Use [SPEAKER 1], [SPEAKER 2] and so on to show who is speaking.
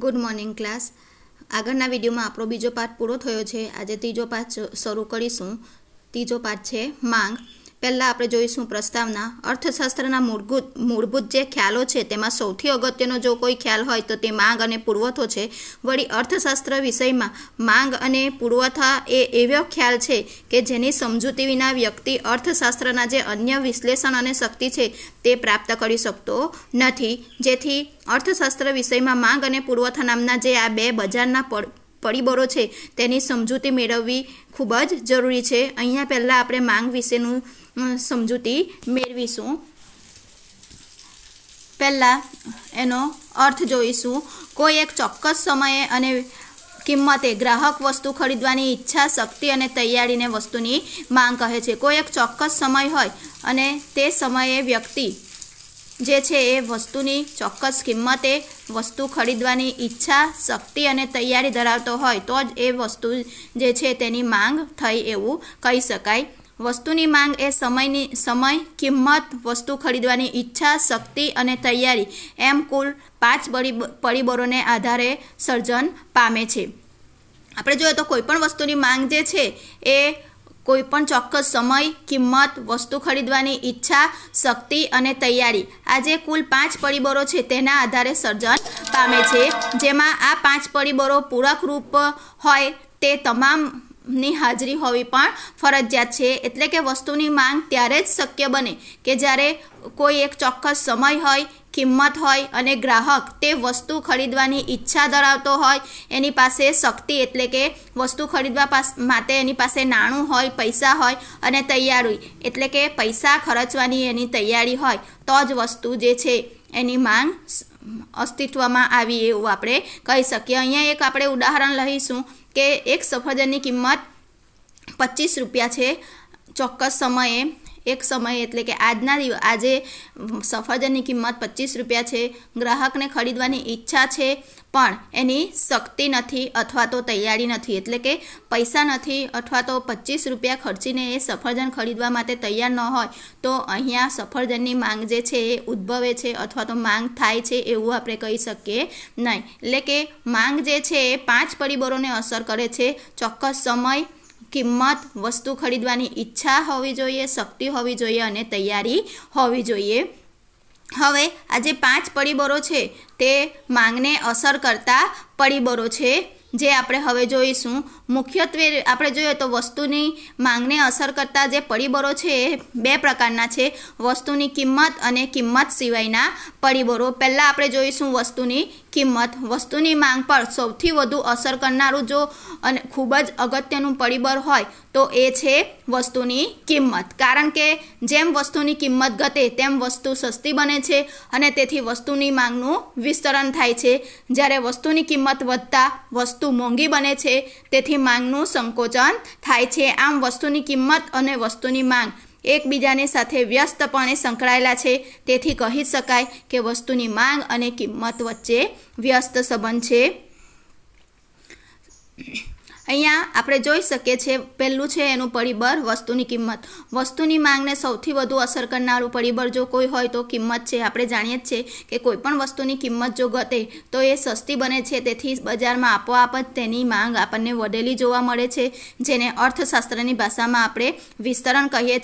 [SPEAKER 1] good morning class આગળના વિડીયોમાં આપણો બીજો પાઠ પૂરો થયો છે આજે ત્રીજો પાઠ શરૂ કરીશું ત્રીજો પાઠ છે માંગ પહેલાં આપણે જોઈશું પ્રસ્તાવના અર્થશાસ્ત્રના મૂળભૂત મૂળભૂત જે ખ્યાલો છે તેમાં સૌથી અગત્યનો જો કોઈ ખ્યાલ હોય તો તે માંગ અને પુરવઠો છે વળી અર્થશાસ્ત્ર વિષયમાં માંગ અને પુરવઠા એ એવો ખ્યાલ છે કે જેની સમજૂતી વિના વ્યક્તિ અર્થશાસ્ત્રના જે અન્ય વિશ્લેષણ અને શક્તિ છે તે પ્રાપ્ત કરી શકતો નથી જેથી અર્થશાસ્ત્ર વિષયમાં માંગ અને પુરવઠા નામના જે આ બે બજારના પરિબળો છે તેની સમજૂતી મેળવવી ખૂબ જ જરૂરી છે અહીંયા પહેલાં આપણે માંગ વિશેનું સમજૂતી મેળવીશું પહેલાં એનો અર્થ જોઈશું કોઈ એક ચોક્કસ સમયે અને કિંમતે ગ્રાહક વસ્તુ ખરીદવાની ઈચ્છા શક્તિ અને તૈયારીને વસ્તુની માંગ કહે છે કોઈ એક ચોક્કસ સમય હોય અને તે સમયે વ્યક્તિ જે છે એ વસ્તુની ચોક્કસ કિંમતે વસ્તુ ખરીદવાની ઈચ્છા શક્તિ અને તૈયારી ધરાવતો હોય તો જ એ વસ્તુ જે છે તેની માંગ થઈ એવું કહી શકાય વસ્તુની માંગ એ સમયની સમય કિંમત વસ્તુ ખરીદવાની ઈચ્છા શક્તિ અને તૈયારી એમ કુલ પાંચ પરિબળોને આધારે સર્જન પામે છે આપણે જોઈએ તો કોઈપણ વસ્તુની માંગ જે છે એ કોઈપણ ચોક્કસ સમય કિંમત વસ્તુ ખરીદવાની ઈચ્છા શક્તિ અને તૈયારી આ જે કુલ પાંચ પરિબળો છે તેના આધારે સર્જન પામે છે જેમાં આ પાંચ પરિબળો પૂરકરૂપ હોય તે તમામની હાજરી હોવી પણ ફરજિયાત છે એટલે કે વસ્તુની માંગ ત્યારે જ શક્ય બને કે જ્યારે કોઈ એક ચોક્કસ સમય હોય કિંમત હોય અને ગ્રાહક તે વસ્તુ ખરીદવાની ઈચ્છા ધરાવતો હોય એની પાસે શક્તિ એટલે કે વસ્તુ ખરીદવા માટે એની પાસે નાણું હોય પૈસા હોય અને તૈયારી એટલે કે પૈસા ખર્ચવાની એની તૈયારી હોય તો જ વસ્તુ જે છે એની માંગ અસ્તિત્વમાં આવી એવું આપણે કહી શકીએ અહીંયા એક આપણે ઉદાહરણ લઈશું કે એક સફરજનની કિંમત પચીસ રૂપિયા છે ચોક્કસ સમયે એક સમયે એટલે કે આજના દિવસ આજે સફરજનની કિંમત પચીસ રૂપિયા છે ગ્રાહકને ખરીદવાની ઈચ્છા છે પણ એની શક્તિ નથી અથવા તો તૈયારી નથી એટલે કે પૈસા નથી અથવા તો પચીસ રૂપિયા ખર્ચીને એ સફરજન ખરીદવા માટે તૈયાર ન હોય તો અહીંયા સફરજનની માંગ જે છે એ ઉદ્ભવે છે અથવા તો માંગ થાય છે એવું આપણે કહી શકીએ નહીં એટલે કે માંગ જે છે એ પાંચ પરિબળોને અસર કરે છે ચોક્કસ સમય કિંમત વસ્તુ ખરીદવાની ઈચ્છા હોવી જોઈએ શક્તિ હોવી જોઈએ અને તૈયારી હોવી જોઈએ હવે આ જે પાંચ પરિબળો છે તે માંગને અસર કરતા પરિબળો છે જે આપણે હવે જોઈશું મુખ્યત્વે આપણે જોઈએ તો વસ્તુની માંગને અસર કરતા જે પરિબળો છે એ બે પ્રકારના છે વસ્તુની કિંમત અને કિંમત સિવાયના પરિબળો પહેલાં આપણે જોઈશું વસ્તુની કિંમત વસ્તુની માંગ પર સૌથી વધુ અસર કરનારું જો અને ખૂબ જ અગત્યનું પરિબળ હોય તો એ છે વસ્તુની કિંમત કારણ કે જેમ વસ્તુની કિંમત ઘટે તેમ વસ્તુ સસ્તી બને છે અને તેથી વસ્તુની માંગનું વિસ્તરણ થાય છે જ્યારે વસ્તુની કિંમત વધતા વસ્તુ મોંઘી બને છે તેથી માંગનું સંકોચન થાય છે આમ વસ્તુની કિંમત અને વસ્તુની માંગ એકબીજાને સાથે વ્યસ્તપણે સંકળાયેલા છે તેથી કહી શકાય કે વસ્તુની માંગ અને કિંમત વચ્ચે વ્યસ્ત સંબંધ છે અહીંયા આપણે જોઈ શકીએ છીએ પહેલું છે એનું પરિબળ વસ્તુની કિંમત વસ્તુની માંગને સૌથી વધુ અસર કરનારું પરિબળ જો કોઈ હોય તો કિંમત છે આપણે જાણીએ જ છીએ કે કોઈપણ વસ્તુની કિંમત જો ઘટે તો એ સસ્તી બને છે તેથી બજારમાં આપોઆપ જ તેની માંગ આપણને વધેલી જોવા મળે છે જેને અર્થશાસ્ત્રની ભાષામાં આપણે વિસ્તરણ કહીએ છીએ